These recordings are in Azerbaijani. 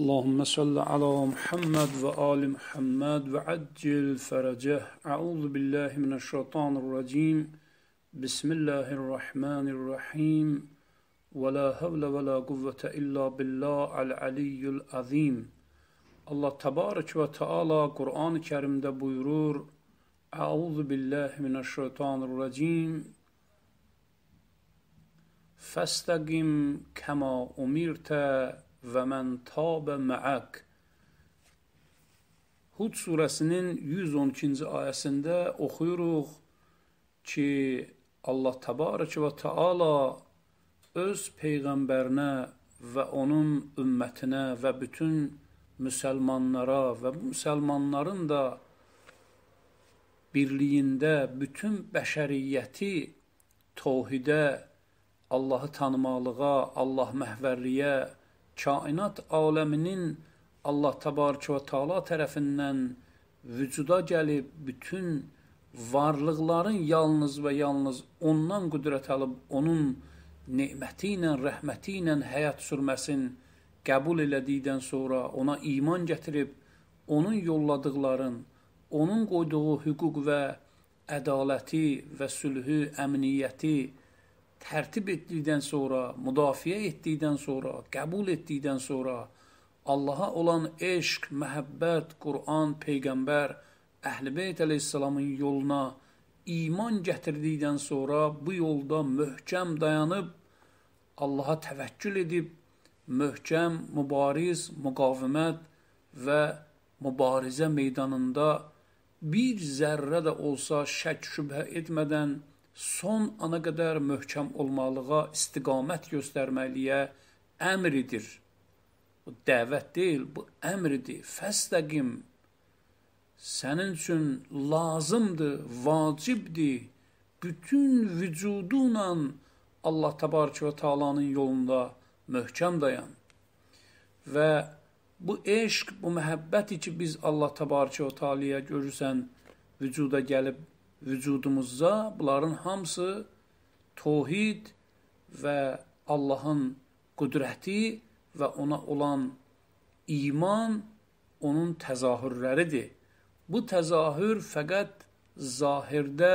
اللهم صل على محمد وآل محمد وعجل فرجه أعوذ بالله من الشيطان الرجيم بسم الله الرحمن الرحيم ولا حول ولا قوة إلا بالله العلي العظيم الله تبارك وتعالى قرآن كريم Kur'an-ı أعوذ بالله من الشيطان الرجيم فاستقم كما أمرت və mən tabə məək Hud surəsinin 112-ci ayəsində oxuyuruq ki, Allah təbarək və Taala öz peyğəmbərinə və onun ümmətinə və bütün müsəlmanlara və bu müsəlmanların da birliyində bütün bəşəriyyəti təvhidə, Allahı tanımalığa, Allah məhvərliyə kainat aləminin Allah təbarəkə və təala tərəfindən vücuda gəlib bütün varlıqların yalnız və yalnız ondan qüdrət alıb onun neməti ilə, rəhməti ilə həyat sürməsin qəbul elədikdən sonra ona iman gətirib onun yolladıqların, onun qoyduğu hüquq və ədaləti və sülhü, əmniyyəti tərtib etdikdən sonra, müdafiə etdikdən sonra, qəbul etdikdən sonra Allaha olan eşq, məhəbbət, Quran, peyğəmbər, Əhlibeyt əleyhissalamın yoluna iman gətirdikdən sonra bu yolda möhkəm dayanıb Allaha təvəkkül edib möhkəm mübariz, müqavimət və mübarizə meydanında bir zərrə də olsa şək şübhə etmədən son ana qədər möhkəm olmalığa, istiqamət göstərməliyə əmr edir. Bu dəvət deyil, bu əmr idi. Fəstəqim sənin üçün lazımdır, vacibdir. Bütün vücudunla Allah təbarək və təalanın yolunda möhkəm dayan. Və bu eşq, bu məhəbbət ki, biz Allah təbarək və təalaya görürsən, vücuda gəlib vücudumuzda bunların hamısı tohid və Allahın qüdrəti və ona olan iman onun təzahürləridir. Bu təzahür fəqət zahirdə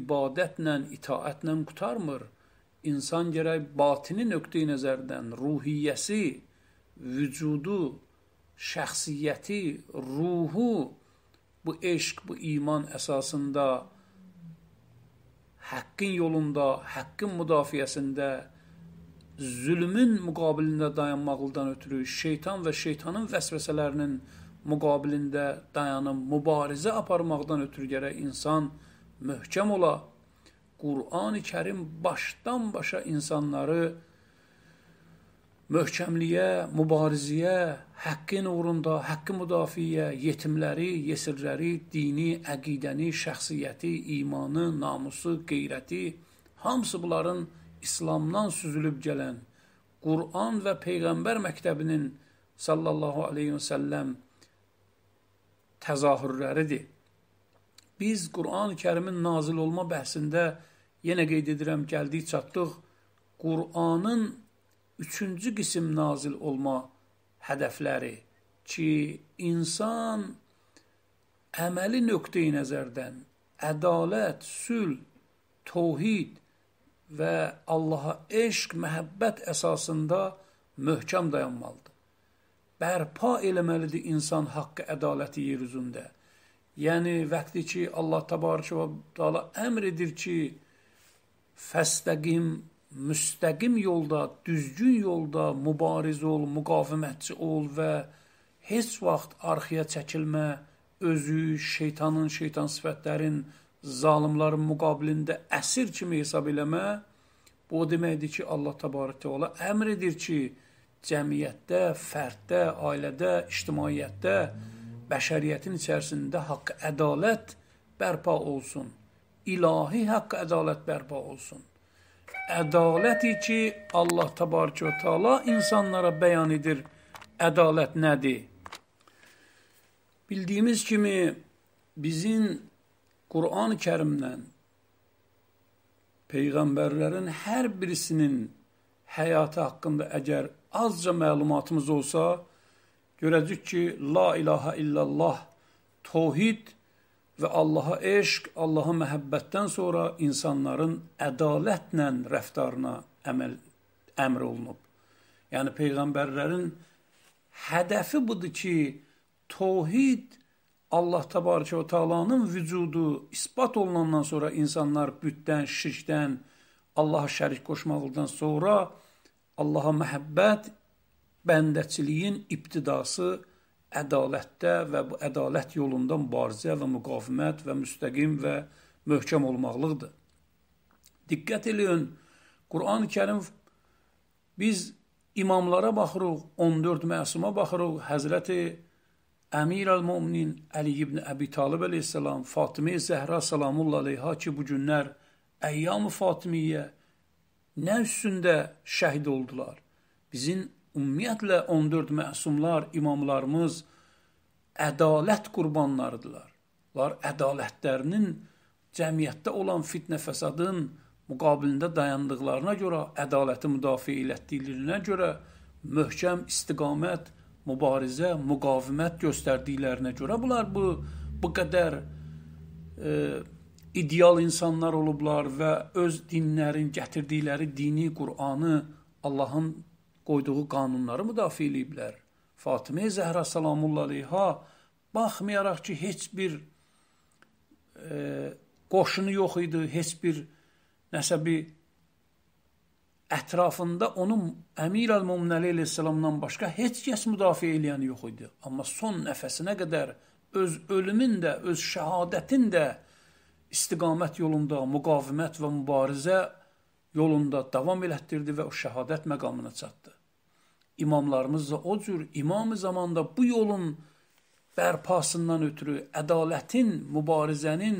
ibadətlə, itaətlə qutarmır. İnsan gərək batini nöqteyi nəzərdən, ruhiyyəsi, vücudu, şəxsiyyəti, ruhu bu eşq, bu iman əsasında həqqin yolunda, həqqin müdafiəsində, zülmün müqabilində dayanmaqlıdan ötürü şeytan və şeytanın vəsvəsələrinin müqabilində dayanım, mübarizə aparmaqdan ötürü gərək insan möhkəm ola. Qurani-Kərim başdan-başa insanları möhkəmliyə, mübarizəyə, həqqin uğrunda, haqqı müdafiəyə, yetimləri, yesirləri, dini, əqidəni, şəxsiyyəti, imanı, namusu, qeyrəti, hamısı bunların İslamdan süzülüb gələn Qur'an və Peyğəmbər məktəbinin sallallahu aleyhi və səlləm təzahürləridir. Biz Qur'an-ı kərimin nazil olma bəhsində yenə qeyd edirəm, gəldik, çatdıq. Qur'anın üçüncü qisim nazil olma hədəfləri ki, insan əməli nöqteyi nəzərdən ədalət, sül, tohid və Allaha eşq, məhəbbət əsasında möhkəm dayanmalıdır. Bərpa eləməlidir insan haqqı ədaləti yer üzündə. Yəni, vəqti ki, Allah tabarışı və dala əmr edir ki, fəstəqim müstəqim yolda, düzgün yolda mübariz ol, müqavimətçi ol və heç vaxt arxaya çəkilmə, özü şeytanın, şeytan sifətlərin, zalimlərin müqabilində əsir kimi hesab eləmə. Bu o deməkdir ki, Allah təbarək təala əmr edir ki, cəmiyyətdə, fərddə, ailədə, ictimaiyyətdə, bəşəriyyətin içərisində haqq ədalət bərpa olsun. İlahi haqq ədalət bərpa olsun ədaləti ki, Allah təbarək və təala insanlara bəyan edir ədalət nədir. Bildiyimiz kimi bizim Qur'an-ı Kərimdən peyğəmbərlərin hər birisinin həyatı haqqında əgər azca məlumatımız olsa, görəcək ki, la ilaha illallah, tohid və Allaha eşq, Allaha məhəbbətdən sonra insanların ədalətlə rəftarına əməl əmr olunub. Yəni peyğəmbərlərin hədəfi budur ki, təvhid Allah təbarəkə və təalanın vücudu isbat olunandan sonra insanlar bütdən, şirkdən, Allaha şərik qoşmaqdan sonra Allaha məhəbbət bəndəçiliyin ibtidası ədalətdə və bu ədalət yolunda mübarizə və müqavimət və müstəqim və möhkəm olmaqlıqdır. Diqqət eləyin, Qurani Kərim biz imamlara baxırıq, 14 məsuma baxırıq, Həzrəti Əmir əl-Müminin Əli ibn Əbi Talib əleyhissalam, Fatimə Zəhra salamullah əleyha ki, bu günlər Əyyam-ı Fatimiyyə nə üstündə şəhid oldular. Bizim ümumiyyətlə 14 məsumlar imamlarımız ədalət qurbanlarıdırlar. Onlar ədalətlərinin cəmiyyətdə olan fitnə fəsadın müqabilində dayandıqlarına görə, ədaləti müdafiə elətdiklərinə görə möhkəm istiqamət, mübarizə, müqavimət göstərdiklərinə görə bunlar bu bu qədər e, ideal insanlar olublar və öz dinlərin gətirdikləri dini Qur'anı Allahın qoyduğu qanunları müdafiə eləyiblər. Fatimə Zəhra salamullahi aleyha baxmayaraq ki, heç bir e, qoşunu yox idi, heç bir nəsəbi ətrafında onun Əmir əl-Möminəli əleyhissalamdan başqa heç kəs müdafiə eləyən yox idi. Amma son nəfəsinə qədər öz ölümün də, öz şəhadətin də istiqamət yolunda, müqavimət və mübarizə yolunda davam elətdirdi və o şəhadət məqamına çatdı imamlarımız da o cür imam zamanda bu yolun bərpasından ötürü ədalətin, mübarizənin,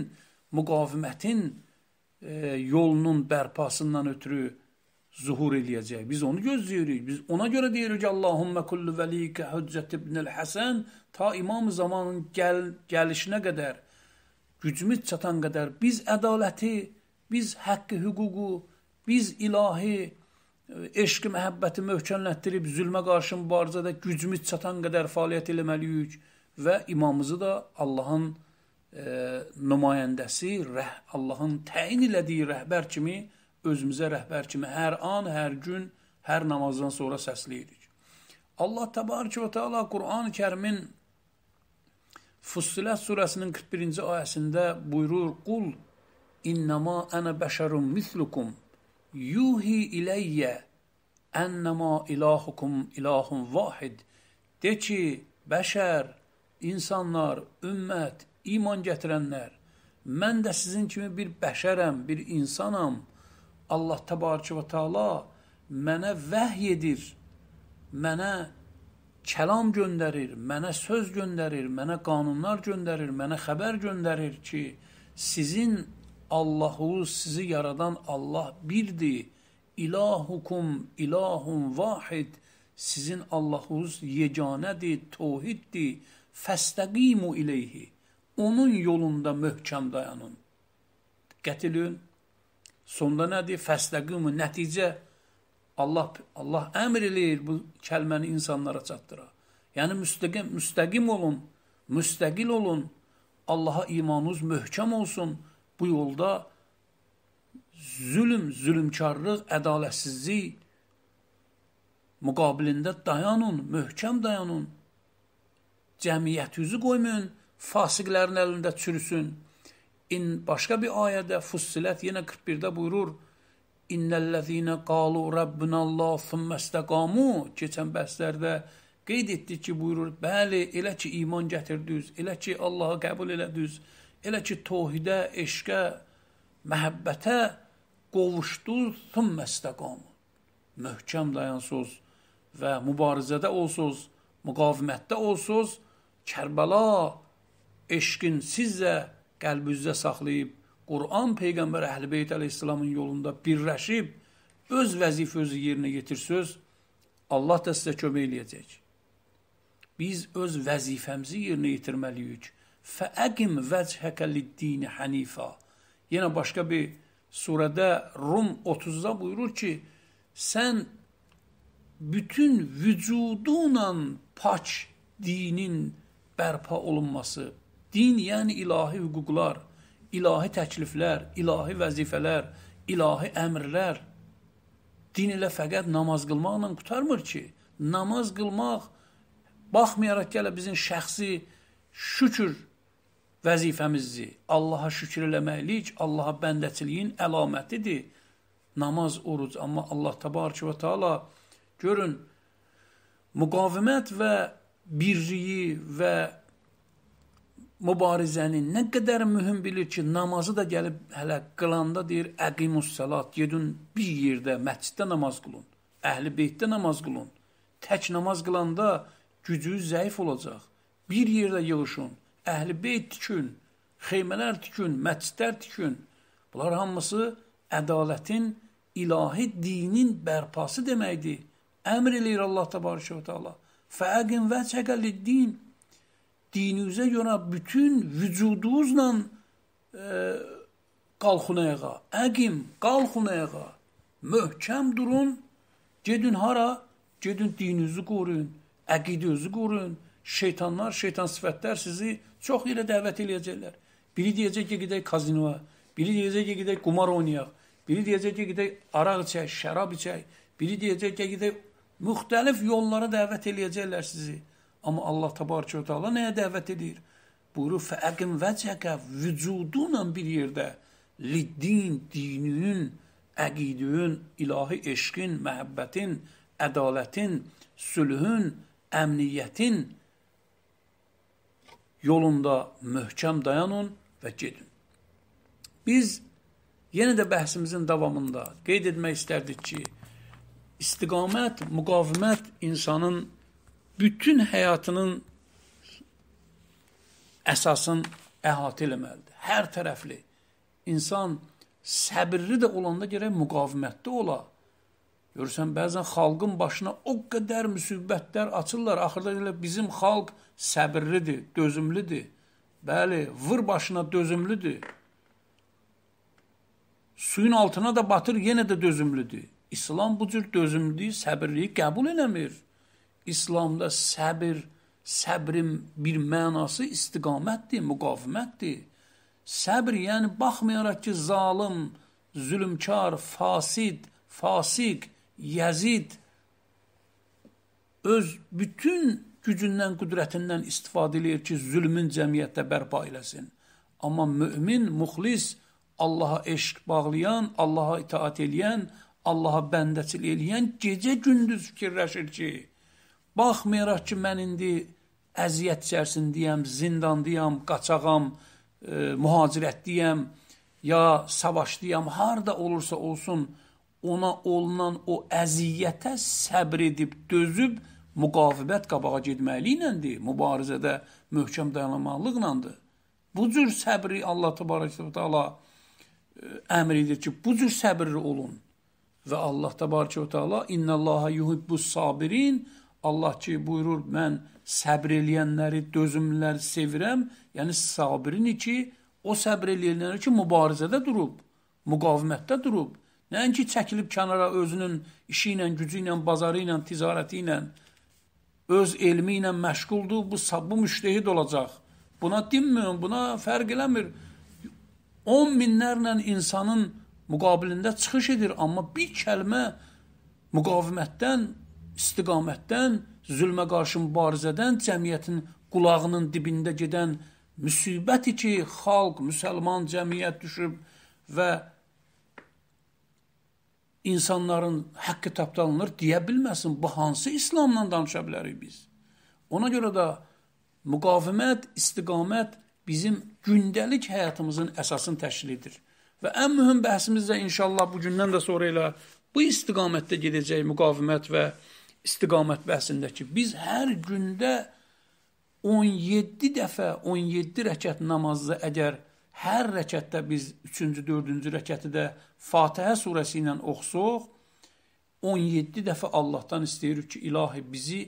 müqavimətin e, yolunun bərpasından ötürü zuhur eləyəcək. Biz onu gözləyirik. Biz ona görə deyirik ki, Allahummə kullu vəlikə hüccət ibnil həsən ta imam zamanın gəl, gəlişinə qədər, gücümüz çatan qədər biz ədaləti, biz həqqi, hüququ, biz ilahi, eşqi, məhəbbəti möhkənlətdirib, zülmə qarşı mübarizədə gücümüz çatan qədər fəaliyyət eləməliyik və imamımızı da Allahın e, nümayəndəsi, rəh, Allahın təyin elədiyi rəhbər kimi, özümüzə rəhbər kimi hər an, hər gün, hər namazdan sonra səsləyirik. Allah təbarək və təala Qur'an-ı kərimin Fussilət surəsinin 41-ci ayəsində buyurur, Qul innəmə ənə bəşərun mislukum Yuhi iləyyə ənnəma ilahukum ilahun vahid. De ki, bəşər, insanlar, ümmət, iman gətirənlər, mən də sizin kimi bir bəşərəm, bir insanam. Allah təbarki və taala mənə vəhy edir, mənə kəlam göndərir, mənə söz göndərir, mənə qanunlar göndərir, mənə xəbər göndərir ki, sizin Allahu sizi yaradan Allah birdir. İlahukum ilahun vahid. Sizin Allahunuz yeganədir, tohiddir. Fəstəqimu ileyhi. Onun yolunda möhkəm dayanın. Diqqət edin. Sonda nədir? Fəstəqimu nəticə Allah Allah əmr eləyir bu kəlməni insanlara çatdıra. Yəni müstəqim müstəqim olun, müstəqil olun. Allaha imanınız möhkəm olsun bu yolda zülm, zülmkarlıq, ədalətsizlik müqabilində dayanın, möhkəm dayanın. Cəmiyyət üzü qoymayın, fasiqlərin əlində çürüsün. İn başqa bir ayədə Fussilət yenə 41-də buyurur: İnnellezine qalu rabbunallah summastaqamu keçən bəslərdə qeyd etdik ki, buyurur: "Bəli, elə ki iman gətirdiniz, elə ki Allahı qəbul elədiniz, Elə ki, tohidə, eşqə, məhəbbətə qovuşdu, tüm məstəqam. Möhkəm dayansız və mübarizədə olsuz, müqavimətdə olsuz, Kərbəla eşqin sizə qəlbinizdə saxlayıb, Quran Peyğəmbər Əhl-i Beyt Əleyhisselamın yolunda birləşib, öz vəzifəzi yerinə yetirsiniz, Allah da sizə kömək eləyəcək. Biz öz vəzifəmizi yerinə yetirməliyik. Fəəqim vəchəkə liddini hənifə. Yenə başqa bir surədə Rum 30-da buyurur ki, sən bütün vücudunla paç dinin bərpa olunması, din yəni ilahi hüquqlar, ilahi təkliflər, ilahi vəzifələr, ilahi əmrlər. Din elə fəqət namaz qılmaqla qutarmır ki, namaz qılmaq baxmayaraq ki, elə bizim şəxsi şükür vəzifəmizdir. Allaha şükür eləməklik, Allaha bəndəçiliyin əlamətidir. Namaz, oruc, amma Allah təbarək və taala görün, müqavimət və birliyi və mübarizəni nə qədər mühüm bilir ki, namazı da gəlib hələ qılanda deyir, əqimus salat, gedin bir yerdə, məsciddə namaz qılın, əhli beytdə namaz qılın. Tək namaz qılanda gücü zəif olacaq. Bir yerdə yığışın əhl-i beyt tikin, xeymələr tikin, məscidlər tikin. Bunlar hamısı ədalətin, ilahi dinin bərpası deməkdir. Əmr eləyir Allah təbarəkə və təala. Fəəqin və çəkəliddin. Dininizə görə bütün vücudunuzla e, qalxın ayağa. Əqim, qalxın ayağa. Möhkəm durun. Gedin hara? Gedin dininizi qoruyun, əqidinizi qoruyun, şeytanlar, şeytan sifətlər sizi çox yerə dəvət eləyəcəklər. Biri deyəcək ki, gedək kazinoya, biri deyəcək ki, gedək qumar oynayaq, biri deyəcək ki, gedək araq içək, şərab içək, biri deyəcək ki, gedək müxtəlif yollara dəvət eləyəcəklər sizi. Amma Allah təbarəkə və təala nəyə dəvət edir? Buyurur: "Fəqim vəcəkə vücudunla bir yerdə liddin, dininin, əqidün, ilahi eşqin, məhəbbətin, ədalətin, sülhün, əmniyyətin yolunda möhkəm dayanın və gedin. Biz yenə də bəhsimizin davamında qeyd etmək istərdik ki, istiqamət, müqavimət insanın bütün həyatının əsasın əhatə eləməlidir. Hər tərəfli. İnsan səbirli də olanda gərək müqavimətli ola. Görürsən, bəzən xalqın başına o qədər müsibətlər açırlar. Axırda elə bizim xalq səbirlidir, dözümlüdür. Bəli, vır başına dözümlüdür. Suyun altına da batır, yenə də dözümlüdür. İslam bu cür dözümlüyü, səbirliyi qəbul eləmir. İslamda səbir, səbrin bir mənası istiqamətdir, müqavimətdir. Səbr, yəni baxmayaraq ki, zalım, zülmkar, fasid, fasik, Yazid öz bütün gücündən, qüdrətindən istifadə edir ki, zülmün cəmiyyətdə bərpa eləsin. Amma mümin, muxlis, Allaha eşq bağlayan, Allaha itaat eləyən, Allaha bəndəçil eləyən gecə-gündüz fikirləşir ki, baxmayaraq ki, mən indi əziyyət içərisindəyəm, zindandayam, qaçağam, e, mühacirətdəyəm, ya savaşdayam, harda olursa olsun, ona olunan o əziyyətə səbr edib, dözüb müqavimət qabağa getməli iləndir, mübarizədə möhkəm dayanmaqlıqlandır. Bu cür səbri Allah təbarəkə təala e, əmr edir ki, bu cür səbirli olun. Və Allah təbarəkə təala innallaha yuhibbus sabirin Allah ki buyurur, mən səbr eləyənləri, dözümləri sevirəm. Yəni sabirini ki, o səbr eləyənləri ki, mübarizədə durub, müqavimətdə durub Nəinki çəkilib kənara özünün işi ilə, gücü ilə, bazarı ilə, ticarəti ilə, öz elmi ilə məşğuldur, bu, bu müştehid olacaq. Buna dinmiyorum, buna fərq eləmir. 10 minlərlə insanın müqabilində çıxış edir, amma bir kəlmə müqavimətdən, istiqamətdən, zülmə qarşı mübarizədən cəmiyyətin qulağının dibində gedən müsibəti ki, xalq, müsəlman cəmiyyət düşüb və insanların haqqı tapdalanır deyə bilməsin. Bu hansı İslamla danışa bilərik biz? Ona görə də müqavimət, istiqamət bizim gündəlik həyatımızın əsasını təşkil edir. Və ən mühüm bəhsimiz də inşallah bu gündən də sonra elə bu istiqamətdə gedəcək müqavimət və istiqamət bəhsindəki biz hər gündə 17 dəfə 17 rəkat namazı əgər hər rəkətdə biz 3-cü, 4-cü rəkəti də Fatihə surəsi ilə oxusuq, 17 dəfə Allahdan istəyirik ki, ilahi bizi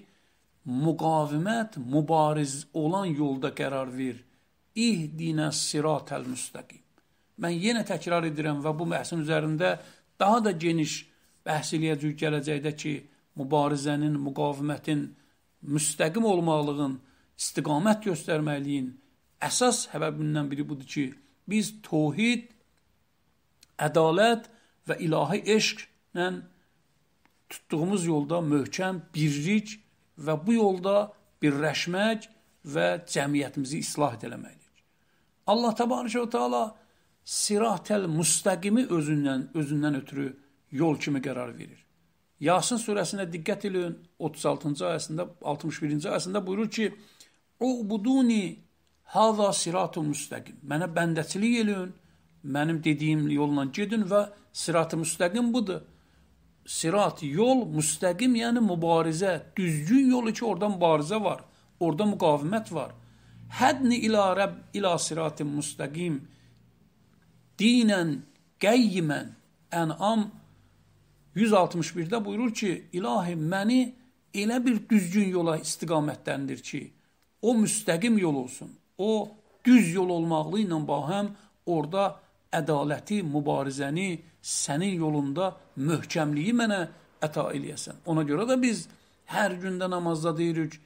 müqavimət, mübariz olan yolda qərar ver. İhdinə siratəl müstəqim. Mən yenə təkrar edirəm və bu məhsin üzərində daha da geniş bəhs eləyəcək gələcəkdə ki, mübarizənin, müqavimətin, müstəqim olmaqlığın, istiqamət göstərməkliyin Əsas səbəbindən biri budur ki, biz tohid, ədalət və ilahi eşqlə tutduğumuz yolda möhkəm birlik və bu yolda birləşmək və cəmiyyətimizi islah etməkdir. Allah təbarəkə və təala siratəl müstəqimi özündən özündən ötürü yol kimi qərar verir. Yasin surəsinə diqqət edin, 36-cı ayəsində, 61-ci ayəsində buyurur ki: "Ubuduni Hada siratun müstəqim. Mənə bəndəçilik eləyin, mənim dediyim yolla gedin və sirat-ı müstəqim budur. Sirat yol, müstəqim yəni mübarizə, düzgün yolu ki, orada mübarizə var, orada müqavimət var. Hədni ilə Rəbb ilə sirat-ı müstəqim dinən, qəyyimən, Ənam 161-də buyurur ki, ilahi məni elə bir düzgün yola istiqamətləndir ki, o müstəqim yol olsun o düz yol olmaqlı ilə bahəm orada ədaləti, mübarizəni, sənin yolunda möhkəmliyi mənə əta eləyəsən. Ona görə də biz hər gündə namazda deyirik,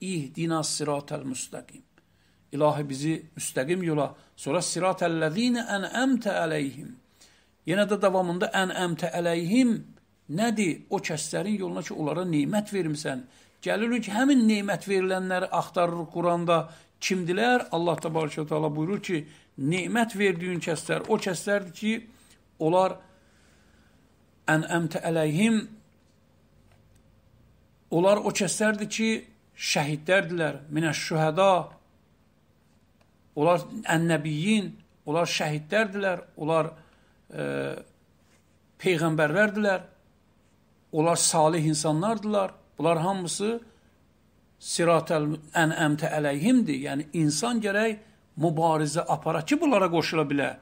ihdina siratəl müstəqim. İlahi bizi müstəqim yola, sonra siratəl-ləzine ənəmtə əleyhim. Yenə də davamında ənəmtə əleyhim nədir? O kəslərin yoluna ki, onlara nimət vermişsən. Gəlirik, həmin nimət verilənləri axtarırıq Quranda, kimdilər? Allah təbarəkə təala buyurur ki, nemət verdiyin kəslər o kəslərdir ki, onlar ənəmtə əleyhim onlar o kəslərdir ki, şəhidlərdilər, minəşşühəda onlar ənnəbiyyin, onlar şəhidlərdilər, onlar e, peyğəmbərlərdilər, onlar salih insanlardılar. Bunlar hamısı siratəl ənəmtə əleyhimdir. Yəni insan gərək mübarizə apara ki, bunlara qoşula bilə.